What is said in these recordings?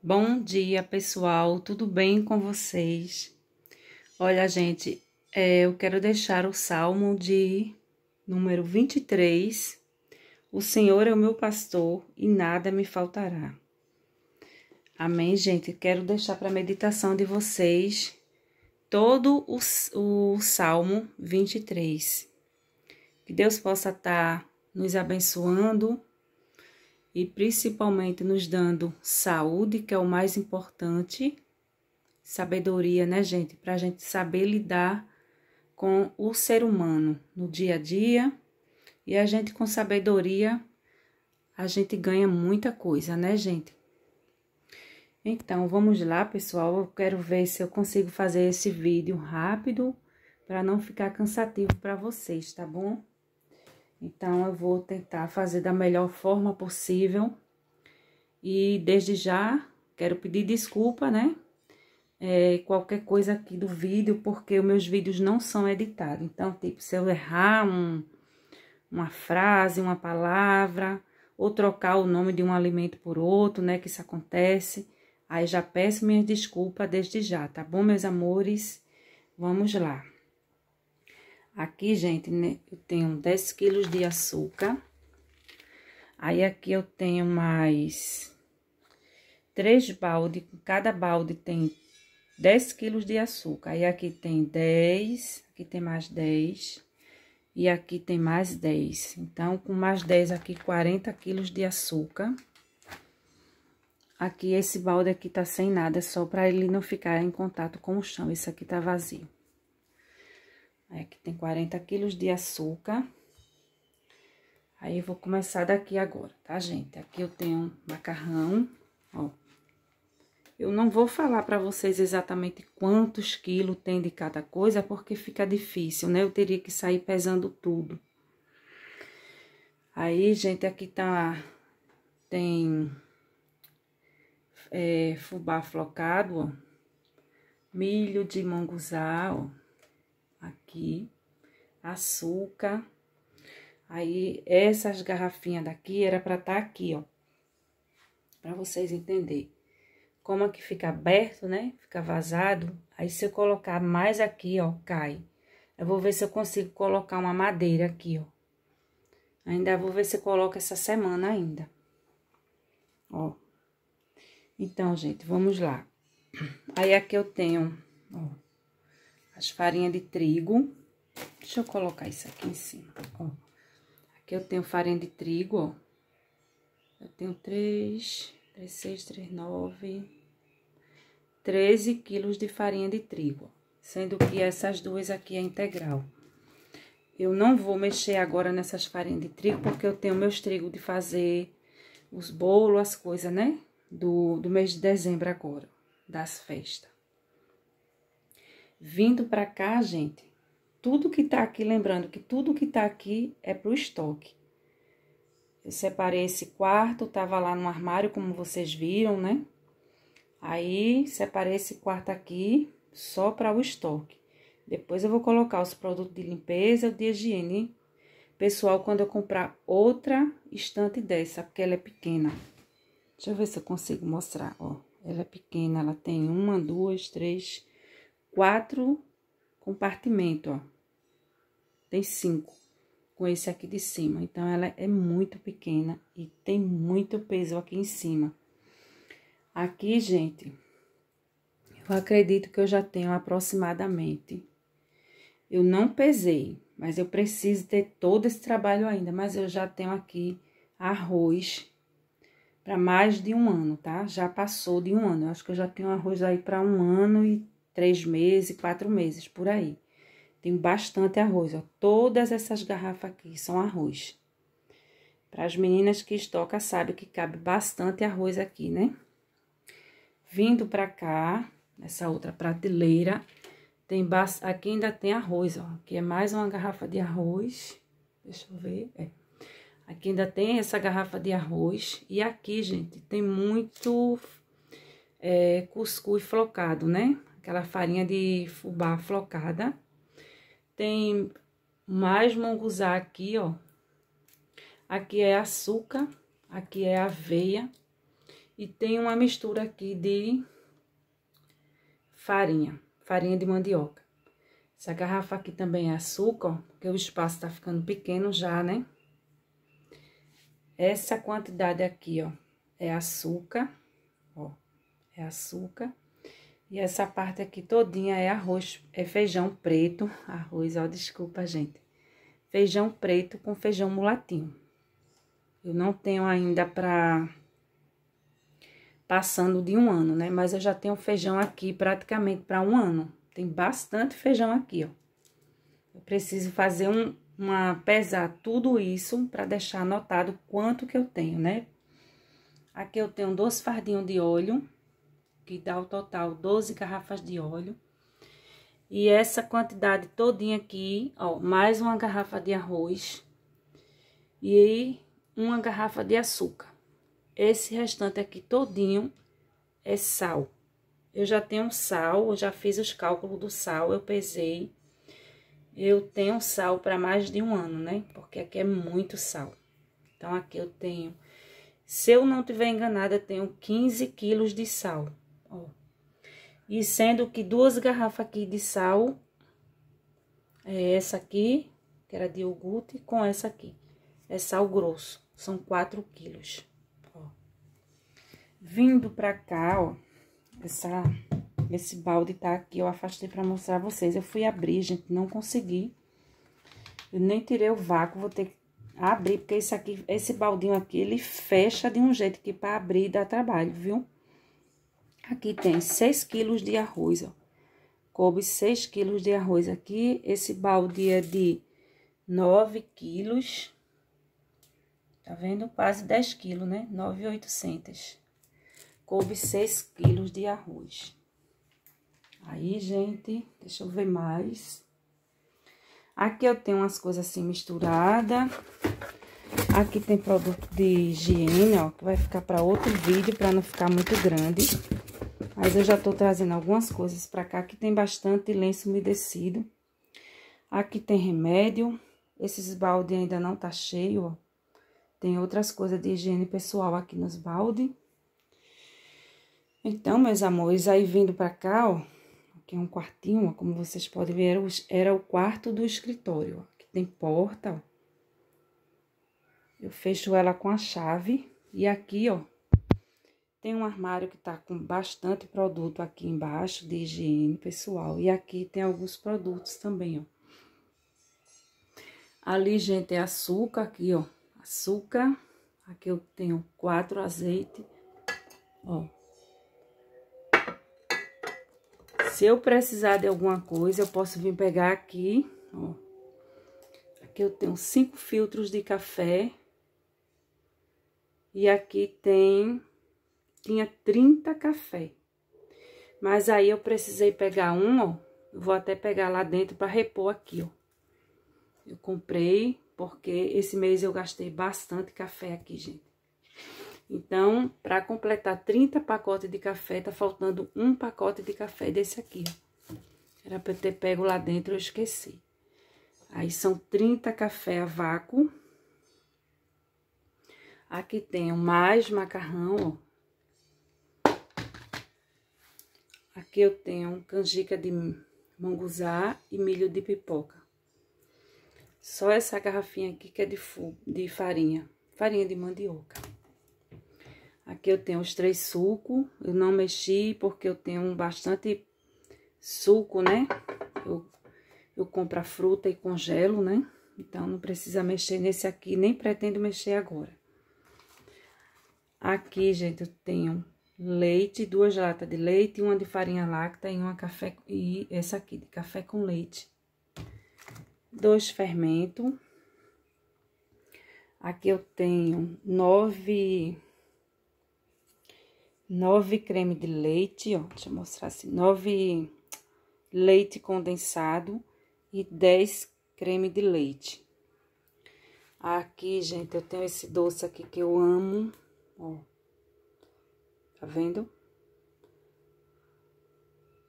Bom dia, pessoal. Tudo bem com vocês? Olha, gente, é, eu quero deixar o salmo de número 23. O Senhor é o meu pastor e nada me faltará. Amém, gente? Quero deixar para meditação de vocês todo o, o salmo 23. Que Deus possa estar tá nos abençoando e principalmente nos dando saúde, que é o mais importante, sabedoria, né, gente? Para a gente saber lidar com o ser humano no dia a dia e a gente com sabedoria a gente ganha muita coisa, né, gente? Então, vamos lá, pessoal. Eu quero ver se eu consigo fazer esse vídeo rápido para não ficar cansativo para vocês, tá bom? Então, eu vou tentar fazer da melhor forma possível. E desde já, quero pedir desculpa, né? É, qualquer coisa aqui do vídeo, porque os meus vídeos não são editados. Então, tipo, se eu errar um, uma frase, uma palavra, ou trocar o nome de um alimento por outro, né? Que isso acontece. Aí já peço minha desculpas desde já, tá bom, meus amores? Vamos lá. Aqui, gente, né, eu tenho 10 quilos de açúcar. Aí, aqui eu tenho mais três balde, cada balde tem 10 quilos de açúcar. Aí, aqui tem 10, aqui tem mais 10 e aqui tem mais 10. Então, com mais 10 aqui, 40 quilos de açúcar. Aqui, esse balde aqui tá sem nada, é só para ele não ficar em contato com o chão. Esse aqui tá vazio. É, que tem 40 quilos de açúcar. Aí, eu vou começar daqui agora, tá, gente? Aqui eu tenho macarrão, ó. Eu não vou falar para vocês exatamente quantos quilos tem de cada coisa, porque fica difícil, né? Eu teria que sair pesando tudo. Aí, gente, aqui tá... Tem... É, fubá flocado, ó. Milho de manguzá, ó aqui, açúcar. Aí, essas garrafinhas daqui era pra estar tá aqui, ó. Pra vocês entenderem. Como aqui fica aberto, né? Fica vazado. Aí, se eu colocar mais aqui, ó, cai. Eu vou ver se eu consigo colocar uma madeira aqui, ó. Ainda vou ver se eu coloco essa semana ainda. Ó. Então, gente, vamos lá. Aí, aqui eu tenho, ó as farinhas de trigo. Deixa eu colocar isso aqui em cima, ó. Aqui eu tenho farinha de trigo, ó. Eu tenho 3, 3, 6, 3, 9, 13 quilos de farinha de trigo, sendo que essas duas aqui é integral. Eu não vou mexer agora nessas farinhas de trigo, porque eu tenho meus trigos de fazer os bolos, as coisas, né? Do, do mês de dezembro agora, das festas vindo para cá, gente, tudo que tá aqui, lembrando que tudo que tá aqui é pro estoque. Eu separei esse quarto, tava lá no armário, como vocês viram, né? Aí, separei esse quarto aqui só para o estoque. Depois eu vou colocar os produtos de limpeza, de higiene pessoal quando eu comprar outra estante dessa, porque ela é pequena. Deixa eu ver se eu consigo mostrar, ó. Ela é pequena, ela tem uma, duas, três, quatro compartimentos, ó. Tem cinco com esse aqui de cima. Então, ela é muito pequena e tem muito peso aqui em cima. Aqui, gente, eu acredito que eu já tenho aproximadamente. Eu não pesei, mas eu preciso ter todo esse trabalho ainda. Mas eu já tenho aqui arroz para mais de um ano, tá? Já passou de um ano. Eu acho que eu já tenho arroz aí para um ano e três meses, quatro meses, por aí. Tem bastante arroz, ó. Todas essas garrafas aqui são arroz. Para as meninas que estocam, sabe que cabe bastante arroz aqui, né? Vindo para cá, nessa outra prateleira, tem ba... aqui ainda tem arroz, ó. Aqui é mais uma garrafa de arroz. Deixa eu ver. É. Aqui ainda tem essa garrafa de arroz. E aqui, gente, tem muito é, cuscuz flocado, né? aquela farinha de fubá flocada. Tem mais monguzá aqui, ó. Aqui é açúcar, aqui é aveia. E tem uma mistura aqui de farinha, farinha de mandioca. Essa garrafa aqui também é açúcar, ó, porque o espaço tá ficando pequeno já, né? Essa quantidade aqui, ó, é açúcar, ó, é açúcar. E essa parte aqui todinha é arroz, é feijão preto, arroz, ó, desculpa, gente. Feijão preto com feijão mulatinho. Eu não tenho ainda pra passando de um ano, né? Mas eu já tenho feijão aqui praticamente para um ano. Tem bastante feijão aqui, ó. Eu preciso fazer um, uma pesar tudo isso para deixar anotado quanto que eu tenho, né? Aqui eu tenho dois fardinhos de óleo que dá o total 12 garrafas de óleo. E essa quantidade todinha aqui, ó, mais uma garrafa de arroz e uma garrafa de açúcar. Esse restante aqui todinho é sal. Eu já tenho sal, eu já fiz os cálculos do sal, eu pesei. Eu tenho sal para mais de um ano, né? Porque aqui é muito sal. Então, aqui eu tenho, se eu não tiver enganada, eu tenho 15 quilos de sal. Ó. E sendo que duas garrafas aqui de sal, é essa aqui, que era de iogurte, com essa aqui. É sal grosso, são 4 quilos. Ó. Vindo pra cá, ó, essa, esse balde tá aqui, eu afastei pra mostrar a vocês. Eu fui abrir, gente, não consegui. Eu nem tirei o vácuo, vou ter que abrir, porque esse aqui, esse baldinho aqui, ele fecha de um jeito que para abrir dá trabalho, viu? Aqui tem 6 quilos de arroz, ó. Coube 6 quilos de arroz aqui. Esse balde é de 9 quilos. Tá vendo? Quase 10 quilos, né? 9,800. Coube 6 quilos de arroz. Aí, gente, deixa eu ver mais. Aqui eu tenho umas coisas assim misturadas. Aqui tem produto de higiene, ó, que vai ficar para outro vídeo, para não ficar muito grande. Mas eu já tô trazendo algumas coisas pra cá. Aqui tem bastante lenço umedecido. Aqui tem remédio. Esses balde ainda não tá cheio, ó. Tem outras coisas de higiene pessoal aqui nos balde. Então, meus amores, aí vindo pra cá, ó. Aqui é um quartinho, ó, como vocês podem ver, era o, quarto do escritório, ó. Aqui tem porta, ó. Eu fecho ela com a chave. E aqui, ó, tem um armário que está com bastante produto aqui embaixo de higiene pessoal. E aqui tem alguns produtos também, ó. Ali, gente, é açúcar aqui, ó. Açúcar. Aqui eu tenho quatro azeite, ó. Se eu precisar de alguma coisa, eu posso vir pegar aqui, ó. Aqui eu tenho cinco filtros de café. E aqui tem tinha 30 café. Mas aí eu precisei pegar um, ó. Vou até pegar lá dentro para repor aqui, ó. Eu comprei porque esse mês eu gastei bastante café aqui, gente. Então, para completar 30 pacotes de café, tá faltando um pacote de café desse aqui, ó. Era para eu ter pego lá dentro, eu esqueci. Aí são 30 café a vácuo. Aqui tem mais macarrão, ó. Aqui eu tenho canjica de manguzá e milho de pipoca. Só essa garrafinha aqui que é de, de farinha, farinha de mandioca. Aqui eu tenho os três sucos, eu não mexi porque eu tenho bastante suco, né? Eu, eu compro a fruta e congelo, né? Então, não precisa mexer nesse aqui, nem pretendo mexer agora. Aqui, gente, eu tenho leite, duas latas de leite, uma de farinha láctea e uma café e essa aqui de café com leite. Dois fermento. Aqui eu tenho nove nove creme de leite, ó, deixa eu mostrar assim, nove leite condensado e dez creme de leite. Aqui, gente, eu tenho esse doce aqui que eu amo, ó, Tá vendo?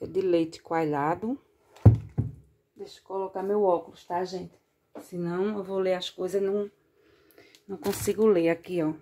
É de leite coalhado. Deixa eu colocar meu óculos, tá, gente? Senão eu vou ler as coisas e não, não consigo ler aqui, ó.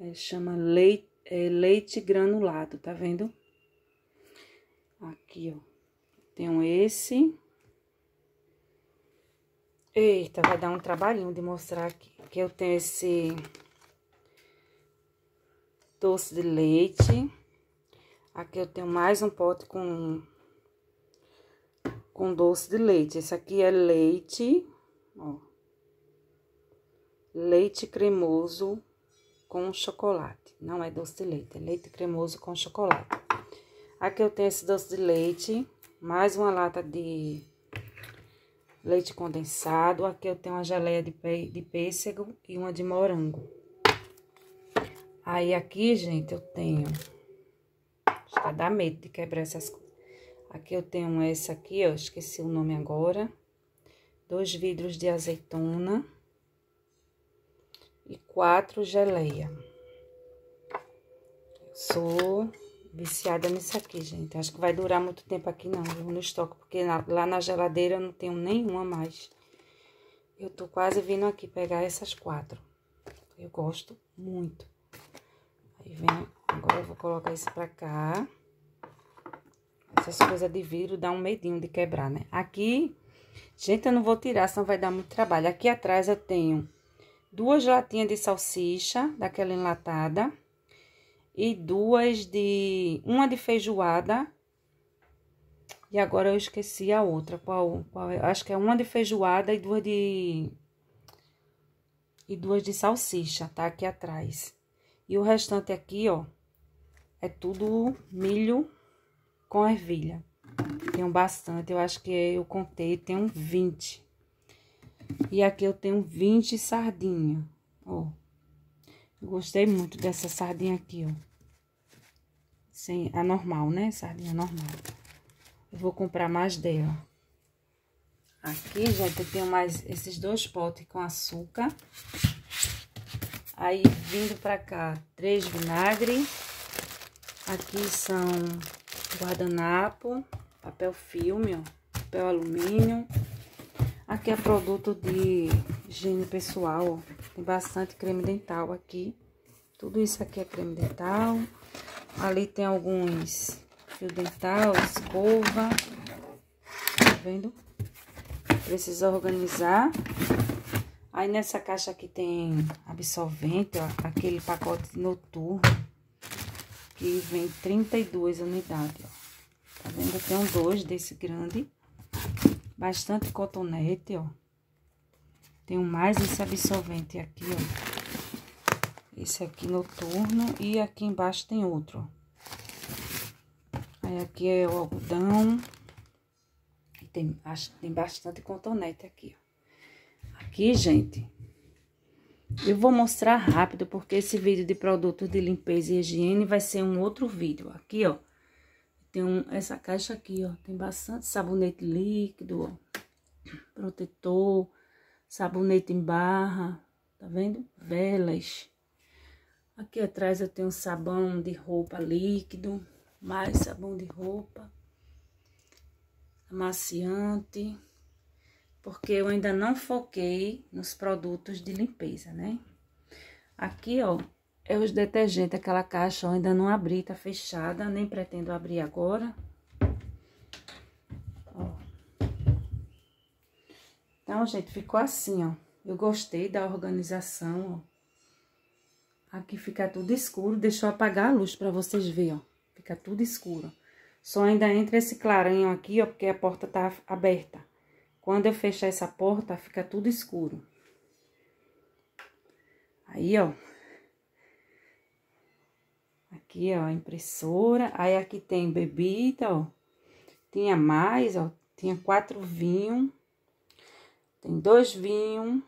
É, chama leite, é, leite granulado, tá vendo? Aqui, ó. Tenho esse. Eita, vai dar um trabalhinho de mostrar aqui. Que eu tenho esse doce de leite. Aqui eu tenho mais um pote com, com doce de leite. Esse aqui é leite, ó. Leite cremoso com chocolate. Não é doce de leite, é leite cremoso com chocolate. Aqui eu tenho esse doce de leite, mais uma lata de leite condensado. Aqui eu tenho uma geleia de, pê de pêssego e uma de morango. Aí aqui, gente, eu tenho... Está é dá medo de quebrar é essas coisas. Aqui eu tenho essa aqui, ó, esqueci o nome agora. Dois vidros de azeitona. E quatro geleia. Sou viciada nisso aqui, gente. Acho que vai durar muito tempo aqui, não. Eu não estoque, porque na, lá na geladeira eu não tenho nenhuma mais. Eu tô quase vindo aqui pegar essas quatro. Eu gosto muito vem, agora eu vou colocar isso pra cá. Essas coisas de vidro dá um medinho de quebrar, né? Aqui, gente, eu não vou tirar, senão vai dar muito trabalho. Aqui atrás eu tenho duas latinhas de salsicha, daquela enlatada. E duas de... uma de feijoada. E agora eu esqueci a outra. Qual, qual é? Acho que é uma de feijoada e duas de. E duas de salsicha, tá? Aqui atrás. E o restante aqui, ó, é tudo milho com ervilha. Tenho bastante, eu acho que eu contei, tenho 20. E aqui eu tenho 20 sardinha, ó. Gostei muito dessa sardinha aqui, ó. Sem, a normal, né? Sardinha normal. Eu vou comprar mais dela. Aqui, gente, eu tenho mais esses dois potes com açúcar. Aí, vindo pra cá, três vinagre. Aqui são guardanapo, papel filme, ó, papel alumínio. Aqui é produto de higiene pessoal, ó. Tem bastante creme dental aqui. Tudo isso aqui é creme dental. Ali tem alguns fio dental, escova. Tá vendo? Precisa organizar. Aí nessa caixa aqui tem absorvente, ó, aquele pacote noturno, que vem 32 unidades, ó. Tá vendo? Eu tenho dois desse grande, bastante cotonete, ó. Tenho mais esse absorvente aqui, ó. Esse aqui noturno e aqui embaixo tem outro, ó. Aí aqui é o algodão. E tem, tem bastante cotonete aqui, ó aqui, gente, eu vou mostrar rápido, porque esse vídeo de produtos de limpeza e higiene vai ser um outro vídeo. Aqui, ó, tem um, essa caixa aqui, ó, tem bastante sabonete líquido, ó, protetor, sabonete em barra, tá vendo? Velas. Aqui atrás eu tenho sabão de roupa líquido, mais sabão de roupa, amaciante porque eu ainda não foquei nos produtos de limpeza, né? Aqui, ó, é os detergentes, aquela caixa eu ainda não abri, tá fechada, nem pretendo abrir agora. Ó. Então, gente, ficou assim, ó. Eu gostei da organização, ó. Aqui fica tudo escuro, deixa eu apagar a luz pra vocês verem, ó. Fica tudo escuro. Só ainda entra esse clarinho aqui, ó, porque a porta tá aberta. Quando eu fechar essa porta, fica tudo escuro. Aí, ó. Aqui, ó, a impressora. Aí, aqui tem bebida, ó. Tinha mais, ó. Tinha quatro vinhos. Tem dois vinhos.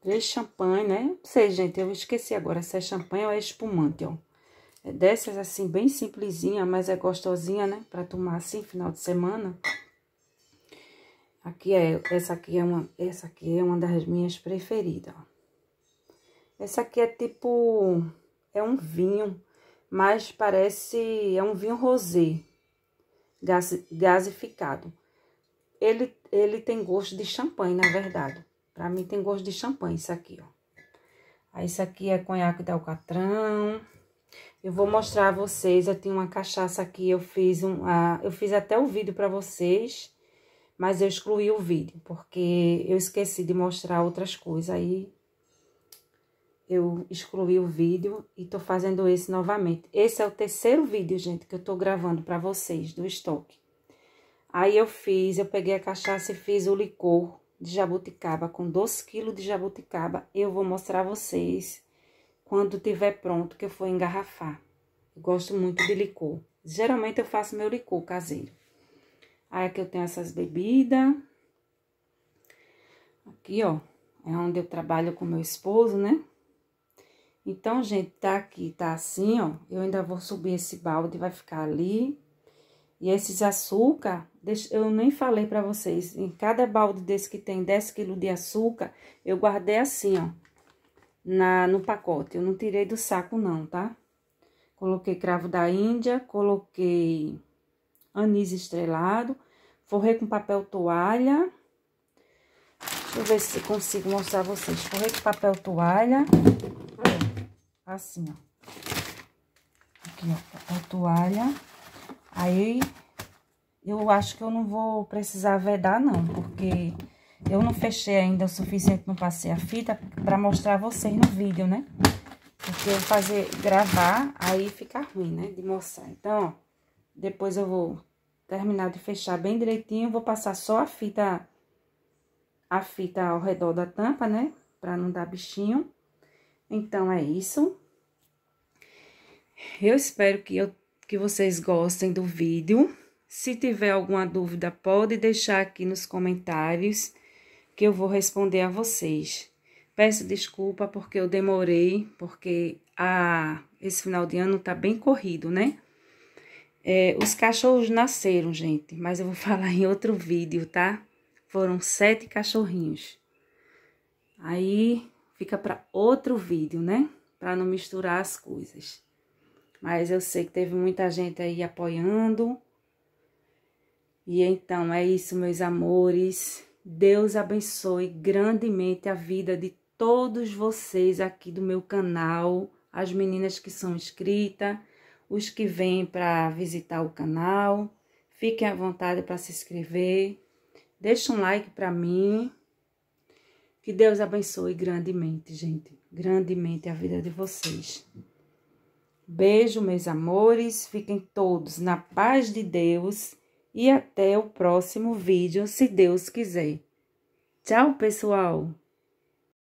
Três champanhe, né? Não sei, gente, eu esqueci agora se é champanhe ou é espumante, ó. É dessas, assim, bem simplesinha, mas é gostosinha, né? Pra tomar, assim, final de semana. Aqui é, essa aqui é uma, essa aqui é uma das minhas preferidas, ó. Essa aqui é tipo, é um vinho, mas parece, é um vinho rosé, gas, gasificado. Ele, ele tem gosto de champanhe, na verdade. Pra mim tem gosto de champanhe isso aqui, ó. Aí isso aqui é conhaque de alcatrão. Eu vou mostrar a vocês, eu tenho uma cachaça aqui, eu fiz um, ah, eu fiz até o um vídeo para vocês mas eu excluí o vídeo, porque eu esqueci de mostrar outras coisas. Aí eu excluí o vídeo e tô fazendo esse novamente. Esse é o terceiro vídeo, gente, que eu tô gravando pra vocês, do estoque. Aí eu fiz, eu peguei a cachaça e fiz o licor de jabuticaba, com 12 quilos de jabuticaba. Eu vou mostrar a vocês quando tiver pronto, que eu for engarrafar. Eu gosto muito de licor. Geralmente eu faço meu licor caseiro. Aí aqui eu tenho essas bebidas. Aqui, ó, é onde eu trabalho com meu esposo, né? Então, gente, tá aqui, tá assim, ó. Eu ainda vou subir esse balde, vai ficar ali. E esses açúcar, eu nem falei pra vocês, em cada balde desse que tem 10 quilos de açúcar, eu guardei assim, ó, na, no pacote. Eu não tirei do saco não, tá? Coloquei cravo da Índia, coloquei anis estrelado, Forrei com papel toalha. Deixa eu ver se consigo mostrar a vocês. Forrei com papel toalha. Assim, ó. Aqui, ó, papel toalha. Aí, eu acho que eu não vou precisar vedar, não, porque eu não fechei ainda o suficiente, não passei a fita pra mostrar a vocês no vídeo, né? Porque eu fazer, gravar, aí fica ruim, né, de mostrar. Então, ó, depois eu vou terminar de fechar bem direitinho, vou passar só a fita, a fita ao redor da tampa, né? Pra não dar bichinho. Então, é isso. Eu espero que, eu, que vocês gostem do vídeo. Se tiver alguma dúvida, pode deixar aqui nos comentários que eu vou responder a vocês. Peço desculpa porque eu demorei, porque a, ah, esse final de ano tá bem corrido, né? É, os cachorros nasceram, gente, mas eu vou falar em outro vídeo, tá? Foram sete cachorrinhos. Aí fica para outro vídeo, né? Para não misturar as coisas. Mas eu sei que teve muita gente aí apoiando. E então é isso, meus amores. Deus abençoe grandemente a vida de todos vocês aqui do meu canal, as meninas que são inscritas os que vêm para visitar o canal. Fiquem à vontade para se inscrever. Deixe um like para mim. Que Deus abençoe grandemente, gente. Grandemente a vida de vocês. Beijo, meus amores. Fiquem todos na paz de Deus. E até o próximo vídeo, se Deus quiser. Tchau, pessoal!